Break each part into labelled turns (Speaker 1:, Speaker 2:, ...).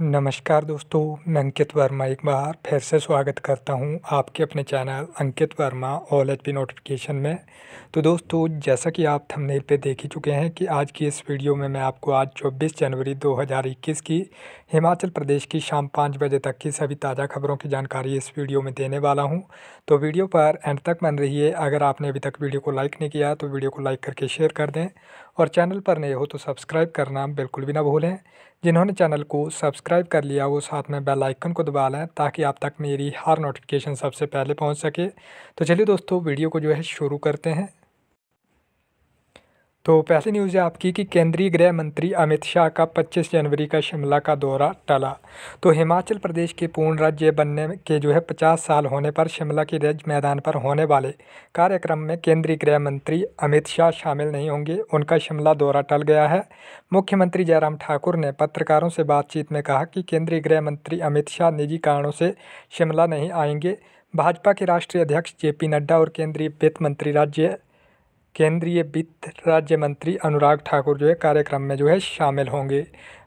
Speaker 1: नमस्कार दोस्तों मैं अंकित वर्मा एक बार फिर से स्वागत करता हूं आपके अपने channel Ankit Verma all H P notification में तो दोस्तों जैसा कि आप थंबनेल पे देख ही चुके हैं कि आज की इस वीडियो में मैं आपको आज 24 जनवरी 2021 की हिमाचल प्रदेश की शाम पाँच बजे तक की सभी ताज़ा खबरों की जानकारी इस वीडियो में देने वाला हूँ तो वीडियो पर एंड तक बन रहिए अगर आपने अभी तक वीडियो को लाइक नहीं किया तो वीडियो को लाइक करके शेयर कर दें और चैनल पर नए हो तो सब्सक्राइब करना बिल्कुल भी ना भूलें जिन्होंने चैनल को सब्सक्राइब कर लिया वो साथ में बेल आइकन को दबा लें ताकि आप तक मेरी हर नोटिफिकेशन सबसे पहले पहुंच सके तो चलिए दोस्तों वीडियो को जो है शुरू करते हैं तो पहली न्यूज़ है आपकी कि केंद्रीय गृह मंत्री अमित शाह का 25 जनवरी का शिमला का दौरा टला तो हिमाचल प्रदेश के पूर्ण राज्य बनने के जो है 50 साल होने पर शिमला के रज मैदान पर होने वाले कार्यक्रम में केंद्रीय गृह मंत्री अमित शाह शामिल नहीं होंगे उनका शिमला दौरा टल गया है मुख्यमंत्री जयराम ठाकुर ने पत्रकारों से बातचीत में कहा कि केंद्रीय गृह मंत्री अमित शाह निजी कारणों से शिमला नहीं आएंगे भाजपा के राष्ट्रीय अध्यक्ष जे पी नड्डा और केंद्रीय वित्त मंत्री राज्य केंद्रीय वित्त राज्य मंत्री अनुराग ठाकुर जो है कार्यक्रम में जो है शामिल होंगे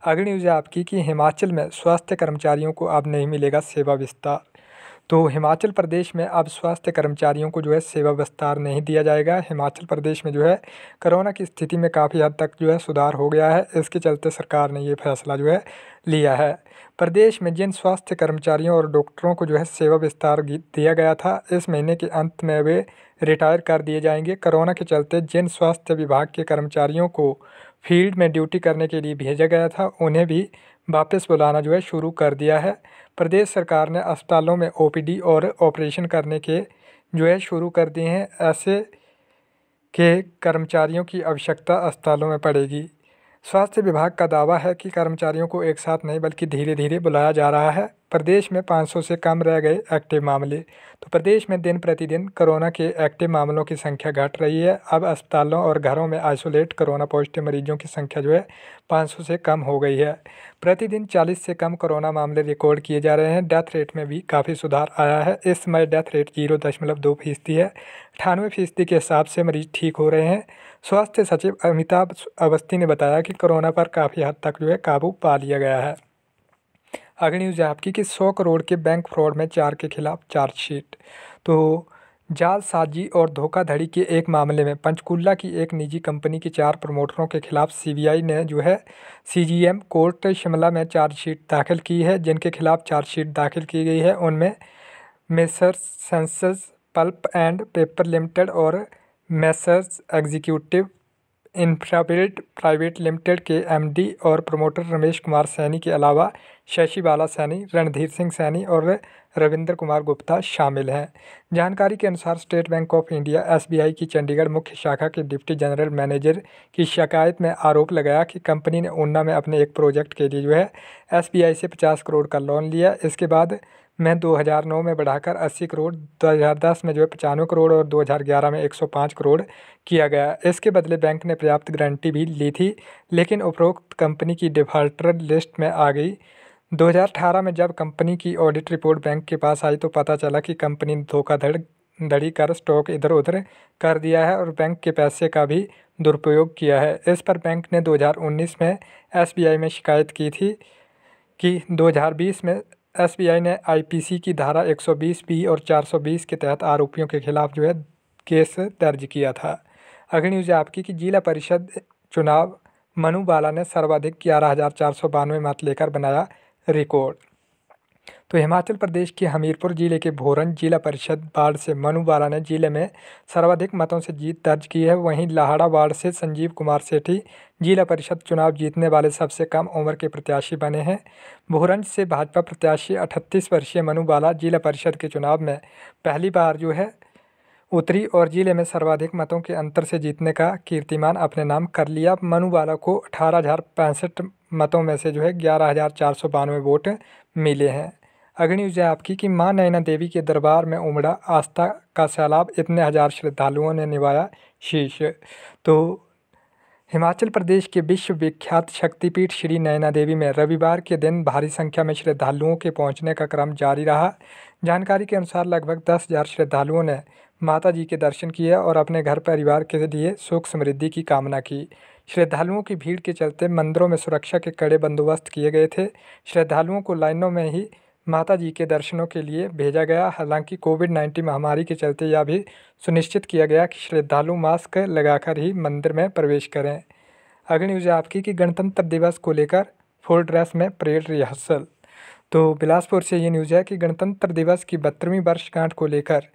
Speaker 1: अगली न्यूज़ है आपकी कि हिमाचल में स्वास्थ्य कर्मचारियों को अब नहीं मिलेगा सेवा विस्तार तो हिमाचल प्रदेश में अब स्वास्थ्य कर्मचारियों को जो है सेवा विस्तार नहीं दिया जाएगा हिमाचल प्रदेश में जो है कोरोना की स्थिति में काफ़ी हद तक जो है सुधार हो गया है इसके चलते सरकार ने ये फैसला जो है लिया है प्रदेश में जिन स्वास्थ्य कर्मचारियों और डॉक्टरों को जो है सेवा विस्तार दिया गया था इस महीने के अंत में वे रिटायर कर दिए जाएंगे कोरोना के चलते जिन स्वास्थ्य विभाग के कर्मचारियों को फील्ड में ड्यूटी करने के लिए भेजा गया था उन्हें भी वापस बुलाना जो है शुरू कर दिया है प्रदेश सरकार ने अस्पतालों में ओपीडी और ऑपरेशन करने के जो है शुरू कर दिए हैं ऐसे के कर्मचारियों की आवश्यकता अस्पतालों में पड़ेगी स्वास्थ्य विभाग का दावा है कि कर्मचारियों को एक साथ नहीं बल्कि धीरे धीरे बुलाया जा रहा है प्रदेश में 500 से कम रह गए एक्टिव मामले तो प्रदेश में दिन प्रतिदिन कोरोना के एक्टिव मामलों की संख्या घट रही है अब अस्पतालों और घरों में आइसोलेट कोरोना पॉजिटिव मरीजों की संख्या जो है 500 से कम हो गई है प्रतिदिन 40 से कम कोरोना मामले रिकॉर्ड किए जा रहे हैं डेथ रेट में भी काफ़ी सुधार आया है इस समय डेथ रेट जीरो दशमलव दो फीसदी है अठानवे फीसदी के हिसाब से मरीज ठीक हो रहे हैं स्वास्थ्य सचिव अमिताभ अवस्थी ने बताया कि कोरोना पर काफ़ी हद तक जो है काबू पा लिया गया है अगली न्यूज़ है आपकी कि सौ करोड़ के बैंक फ्रॉड में चार के खिलाफ चार्जशीट तो जालसाजी और धोखाधड़ी के एक मामले में पंचकुला की एक निजी कंपनी के चार प्रमोटरों के खिलाफ सीबीआई ने जो है सीजीएम कोर्ट शिमला में चार्जशीट दाखिल की है जिनके खिलाफ चार्जशीट दाखिल की गई है उनमें Messrs Census Pulp and Paper Limited और Messrs Executive Infrabuild Private Limited के एम डी और प्रमोटर रमेश कुमार सैनी के अलावा शशि बाला सैनी रणधीर सिंह सैनी और रविंद्र कुमार गुप्ता शामिल हैं जानकारी के अनुसार State Bank of India SBI की चंडीगढ़ मुख्य शाखा के डिप्टी जनरल मैनेजर की शिकायत में आरोप लगाया कि कंपनी ने ऊना में अपने एक प्रोजेक्ट के लिए जो है एस से पचास करोड़ का लोन लिया इसके बाद में दो हज़ार नौ में बढ़ाकर अस्सी करोड़ दो हज़ार दस में जो है पचानवे करोड़ और दो हज़ार ग्यारह में एक सौ पाँच करोड़ किया गया इसके बदले बैंक ने पर्याप्त गारंटी भी ली थी लेकिन उपरोक्त कंपनी की डिफॉल्टर लिस्ट में आ गई 2018 में जब कंपनी की ऑडिट रिपोर्ट बैंक के पास आई तो पता चला कि कंपनी धोखाधड़ धड़ी कर स्टॉक इधर उधर कर दिया है और बैंक के पैसे का भी दुरुपयोग किया है इस पर बैंक ने 2019 में एसबीआई में शिकायत की थी कि 2020 में एसबीआई ने आईपीसी की धारा 120 बी और 420 के तहत आरोपियों के खिलाफ जो है केस दर्ज किया था अगली न्यूज़ आपकी कि जिला परिषद चुनाव मनु बाला ने सर्वाधिक ग्यारह हज़ार चार सौ बानवे मत लेकर बनाया रिकॉर्ड तो हिमाचल प्रदेश के हमीरपुर जिले के भोरन जिला परिषद वार्ड से मनु बाला ने जिले में सर्वाधिक मतों से जीत दर्ज की है वहीं लाहड़ा वार्ड से संजीव कुमार सेठी जिला परिषद चुनाव जीतने वाले सबसे कम उम्र के प्रत्याशी बने हैं भोरंज से भाजपा प्रत्याशी अठतीस वर्षीय मनु बाला जिला परिषद के चुनाव में पहली बार जो है उत्तरी और जिले में सर्वाधिक मतों के अंतर से जीतने का कीर्तिमान अपने नाम कर लिया मनु बाला को अठारह मतों में से जो है ग्यारह वोट मिले हैं अग्नि विजय आपकी कि मां नैना देवी के दरबार में उमड़ा आस्था का सैलाब इतने हज़ार श्रद्धालुओं ने निभाया शीश तो हिमाचल प्रदेश के विश्वविख्यात शक्तिपीठ श्री नैना देवी में रविवार के दिन भारी संख्या में श्रद्धालुओं के पहुंचने का क्रम जारी रहा जानकारी के अनुसार लगभग दस हज़ार श्रद्धालुओं ने माता जी के दर्शन किए और अपने घर परिवार के लिए सुख समृद्धि की कामना की श्रद्धालुओं की भीड़ के चलते मंदिरों में सुरक्षा के कड़े बंदोबस्त किए गए थे श्रद्धालुओं को लाइनों में ही माता जी के दर्शनों के लिए भेजा गया हालांकि कोविड नाइन्टीन महामारी के चलते यह भी सुनिश्चित किया गया कि श्रद्धालु मास्क लगाकर ही मंदिर में प्रवेश करें अगली न्यूज़ आपकी कि गणतंत्र दिवस को लेकर फुल ड्रेस में परेड रिहर्सल तो बिलासपुर से ये न्यूज़ है कि गणतंत्र दिवस की बहत्तरवीं वर्षगांठ को लेकर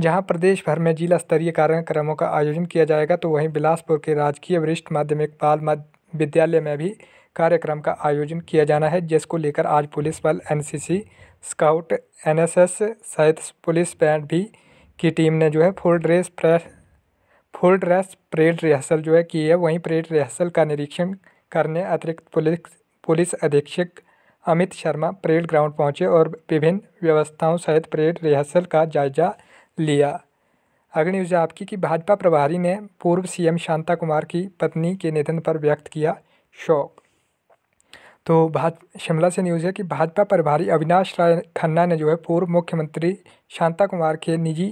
Speaker 1: जहां प्रदेश भर में जिला स्तरीय कार्यक्रमों का आयोजन किया जाएगा तो वहीं बिलासपुर के राजकीय वरिष्ठ माध्यमिक बाल विद्यालय में भी कार्यक्रम का आयोजन किया जाना है जिसको लेकर आज पुलिस बल एनसीसी स्काउट एनएसएस सहित पुलिस बैंड भी की टीम ने जो है full dress full dress parade rehearsal जो है की है वहीं परेड रिहर्सल का निरीक्षण करने अतिरिक्त पुलिस पुलिस अधीक्षक अमित शर्मा परेड ग्राउंड पहुंचे और विभिन्न व्यवस्थाओं सहित परेड रिहर्सल का जायजा लिया अगली न्यूज आपकी कि भाजपा प्रभारी ने पूर्व सीएम शांता कुमार की पत्नी के निधन पर व्यक्त किया शोक तो भाज शिमला से न्यूज़ है कि भाजपा प्रभारी अविनाश राय खन्ना ने जो है पूर्व मुख्यमंत्री शांता कुमार के निजी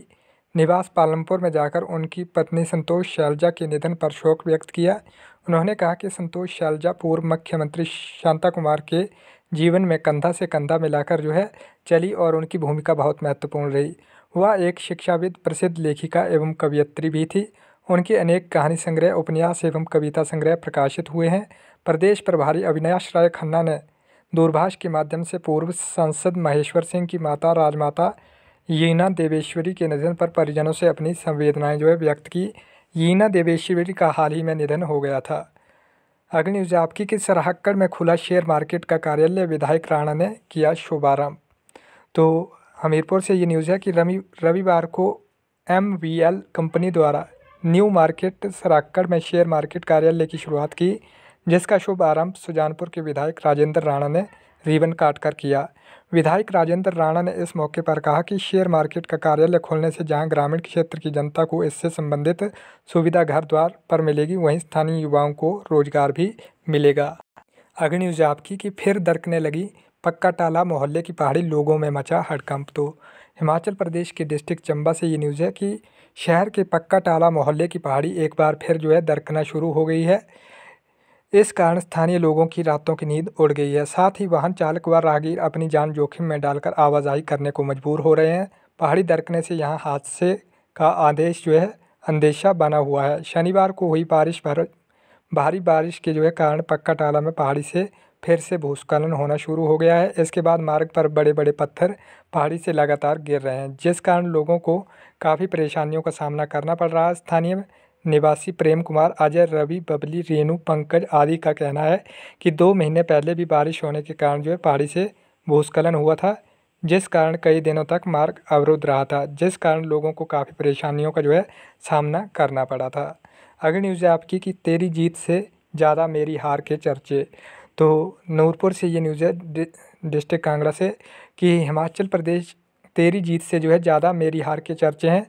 Speaker 1: निवास पालमपुर में जाकर उनकी पत्नी संतोष शैलजा के निधन पर शोक व्यक्त किया उन्होंने कहा कि संतोष शैलजा पूर्व मुख्यमंत्री शांता कुमार के जीवन में कंधा से कंधा मिलाकर जो है चली और उनकी भूमिका बहुत महत्वपूर्ण रही वह एक शिक्षाविद प्रसिद्ध लेखिका एवं कवियत्री भी थी उनके अनेक कहानी संग्रह उपन्यास एवं कविता संग्रह प्रकाशित हुए हैं प्रदेश प्रभारी अविनाश राय खन्ना ने दूरभाष के माध्यम से पूर्व सांसद महेश्वर सिंह की माता राजमाता यीना देवेश्वरी के निधन पर परिजनों से अपनी संवेदनाएं जो है व्यक्त की यीना देवेश्वरी का हाल ही में निधन हो गया था न्यूज आपकी के सराहक्कड़ में खुला शेयर मार्केट का कार्यालय विधायक राणा ने किया शुभारम्भ तो हमीरपुर से ये न्यूज़ है कि रवि रविवार को एम कंपनी द्वारा न्यू मार्केट सराक्कड़ में शेयर मार्केट कार्यालय की शुरुआत की जिसका शुभ आरंभ सुजानपुर के विधायक राजेंद्र राणा ने रिबन काट कर किया विधायक राजेंद्र राणा ने इस मौके पर कहा कि शेयर मार्केट का कार्यालय खोलने से जहां ग्रामीण क्षेत्र की जनता को इससे संबंधित सुविधा घर द्वार पर मिलेगी वहीं स्थानीय युवाओं को रोजगार भी मिलेगा अग्नि न्यूज आपकी कि फिर दरकने लगी पक्का टाला मोहल्ले की पहाड़ी लोगों में मचा हड़कंप तो हिमाचल प्रदेश के डिस्ट्रिक्ट चंबा से ये न्यूज़ है कि शहर के पक्का टाला मोहल्ले की पहाड़ी एक बार फिर जो है दरकना शुरू हो गई है इस कारण स्थानीय लोगों की रातों की नींद उड़ गई है साथ ही वाहन चालक व राहगीर अपनी जान जोखिम में डालकर आवाजाही करने को मजबूर हो रहे हैं पहाड़ी दरकने से यहाँ हादसे का आदेश जो है अंदेशा बना हुआ है शनिवार को हुई बारिश भर भारी बारिश के जो है कारण पक्का टाला में पहाड़ी से फिर से भूस्खलन होना शुरू हो गया है इसके बाद मार्ग पर बड़े बड़े पत्थर पहाड़ी से लगातार गिर रहे हैं जिस कारण लोगों को काफ़ी परेशानियों का सामना करना पड़ रहा है स्थानीय निवासी प्रेम कुमार अजय रवि बबली रेनू पंकज आदि का कहना है कि दो महीने पहले भी बारिश होने के कारण जो है पहाड़ी से भूस्खलन हुआ था जिस कारण कई दिनों तक मार्ग अवरुद्ध रहा था जिस कारण लोगों को काफ़ी परेशानियों का जो है सामना करना पड़ा था अगली न्यूज़ है आपकी कि तेरी जीत से ज़्यादा मेरी हार के चर्चे तो नूरपुर से ये न्यूज़ है डिस्ट्रिक्ट कांगड़ा से कि हिमाचल प्रदेश तेरी जीत से जो है ज़्यादा मेरी हार के चर्चे हैं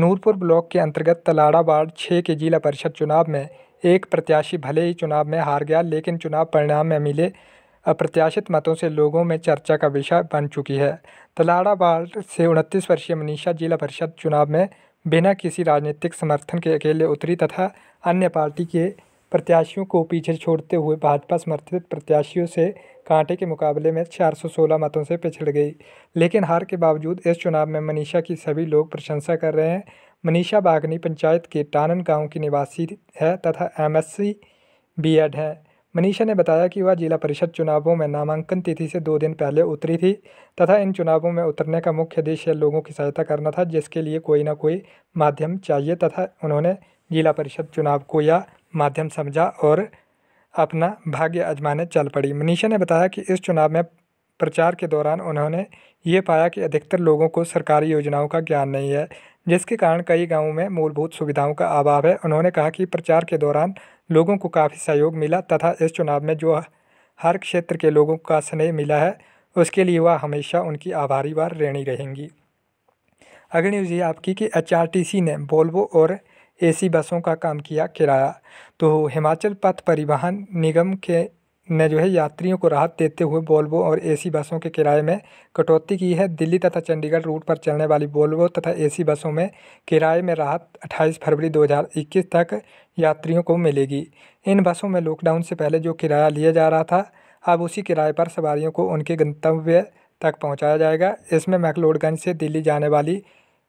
Speaker 1: नूरपुर ब्लॉक के अंतर्गत तलाड़ा वार्ड छः के जिला परिषद चुनाव में एक प्रत्याशी भले ही चुनाव में हार गया लेकिन चुनाव परिणाम में मिले अप्रत्याशित मतों से लोगों में चर्चा का विषय बन चुकी है तलाड़ा वार्ड से उनतीस वर्षीय मनीषा जिला परिषद चुनाव में बिना किसी राजनीतिक समर्थन के अकेले उतरी तथा अन्य पार्टी के प्रत्याशियों को पीछे छोड़ते हुए भाजपा समर्थित प्रत्याशियों से कांटे के मुकाबले में 416 मतों से पिछड़ गई लेकिन हार के बावजूद इस चुनाव में मनीषा की सभी लोग प्रशंसा कर रहे हैं मनीषा बागनी पंचायत के टानन गांव की निवासी है तथा एमएससी बीएड है मनीषा ने बताया कि वह जिला परिषद चुनावों में नामांकन तिथि से दो दिन पहले उतरी थी तथा इन चुनावों में उतरने का मुख्य उद्देश्य लोगों की सहायता करना था जिसके लिए कोई ना कोई माध्यम चाहिए तथा उन्होंने जिला परिषद चुनाव को यह माध्यम समझा और अपना भाग्य आजमाने चल पड़ी मनीषा ने बताया कि इस चुनाव में प्रचार के दौरान उन्होंने ये पाया कि अधिकतर लोगों को सरकारी योजनाओं का ज्ञान नहीं है जिसके कारण कई गांवों में मूलभूत सुविधाओं का अभाव है उन्होंने कहा कि प्रचार के दौरान लोगों को काफ़ी सहयोग मिला तथा इस चुनाव में जो हर क्षेत्र के लोगों का स्नेह मिला है उसके लिए वह हमेशा उनकी आभारी बार ऋणी रहेंगी अगली न्यूज़ ये आपकी कि एच ने वोल्वो और एसी बसों का काम किया किराया तो हिमाचल पथ परिवहन निगम के ने जो है यात्रियों को राहत देते हुए बोल्वो और एसी बसों के किराए में कटौती की है दिल्ली तथा चंडीगढ़ रूट पर चलने वाली बोल्वो तथा एसी बसों में किराए में राहत 28 फरवरी 2021 तक यात्रियों को मिलेगी इन बसों में लॉकडाउन से पहले जो किराया लिया जा रहा था अब उसी किराए पर सवारियों को उनके गंतव्य तक पहुँचाया जाएगा इसमें मैकलोडगंज से दिल्ली जाने वाली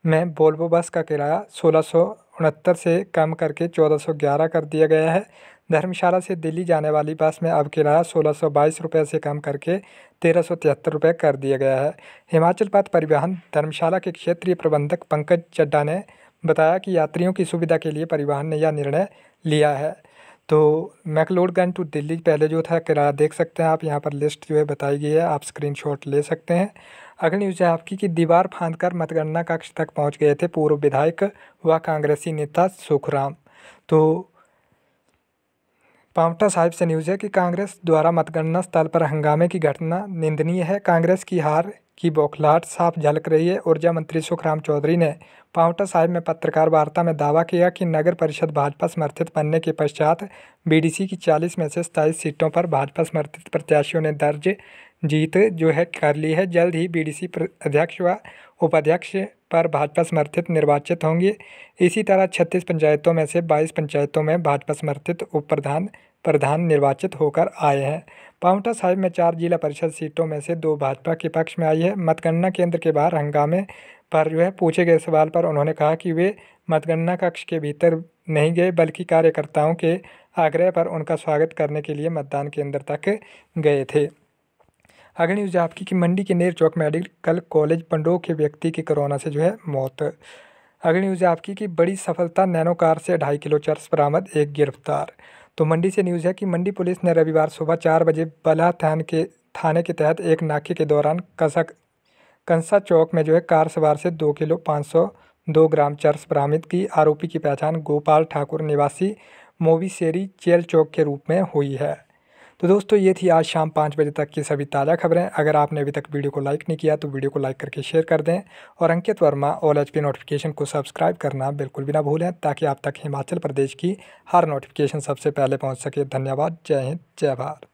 Speaker 1: में बोल्वो बस का किराया सोलह सौ उनहत्तर से कम करके चौदह सौ ग्यारह कर दिया गया है धर्मशाला से दिल्ली जाने वाली बस में अब किराया सोलह सौ बाईस रुपये से कम करके तेरह सौ तिहत्तर रुपये कर दिया गया है हिमाचल पथ परिवहन धर्मशाला के क्षेत्रीय प्रबंधक पंकज चड्डा ने बताया कि यात्रियों की सुविधा के लिए परिवहन ने यह निर्णय लिया है तो मैकलोडगंज टू दिल्ली पहले जो था किराया देख सकते हैं आप यहाँ पर लिस्ट जो है बताई गई है आप स्क्रीनशॉट ले सकते हैं अगली न्यूज है आपकी कि दीवार फांदकर मतगणना कक्ष तक पहुंच गए थे पूर्व विधायक व कांग्रेसी नेता सुखराम तो पांवटा साहिब से न्यूज़ है कि कांग्रेस द्वारा मतगणना स्थल पर हंगामे की घटना निंदनीय है कांग्रेस की हार की बौखलाहट साफ झलक रही है ऊर्जा मंत्री सुखराम चौधरी ने पावटा साहिब में पत्रकार वार्ता में दावा किया कि नगर परिषद भाजपा समर्थित बनने के पश्चात बीडीसी की 40 में से सताईस सीटों पर भाजपा समर्थित प्रत्याशियों ने दर्ज जीत जो है कर ली है जल्द ही बीडीसी अध्यक्ष व उपाध्यक्ष पर भाजपा समर्थित निर्वाचित होंगे इसी तरह छत्तीस पंचायतों में से बाईस पंचायतों में भाजपा समर्थित उप प्रधान प्रधान निर्वाचित होकर आए हैं पाउंटा साहिब में चार जिला परिषद सीटों में से दो भाजपा के पक्ष में आई है मतगणना केंद्र के बाहर हंगामे पर जो है पूछे गए सवाल पर उन्होंने कहा कि वे मतगणना कक्ष के भीतर नहीं गए बल्कि कार्यकर्ताओं के आग्रह पर उनका स्वागत करने के लिए मतदान केंद्र तक गए थे अगर न्यूज़ आपकी कि मंडी के नेर चौक मेडिकल कॉलेज पंडो के व्यक्ति की कोरोना से जो है मौत अगर न्यूज़ आपकी कि बड़ी सफलता नैनो कार से ढाई किलो चर्स बरामद एक गिरफ्तार तो मंडी से न्यूज़ है कि मंडी पुलिस ने रविवार सुबह चार बजे बला थान के थाने के तहत एक नाके के दौरान कसक कंसा चौक में जो है कार सवार से दो किलो पाँच सौ दो ग्राम चर्स बरामद की आरोपी की पहचान गोपाल ठाकुर निवासी मोवीसेरी चेल चौक के रूप में हुई है तो दोस्तों ये थी आज शाम पाँच बजे तक की सभी ताज़ा खबरें अगर आपने अभी तक वीडियो को लाइक नहीं किया तो वीडियो को लाइक करके शेयर कर दें और Ankit Verma all H notification को सब्सक्राइब करना बिल्कुल भी ना भूलें ताकि आप तक हिमाचल प्रदेश की हर नोटिफिकेशन सबसे पहले पहुँच सके धन्यवाद जय हिंद जय भारत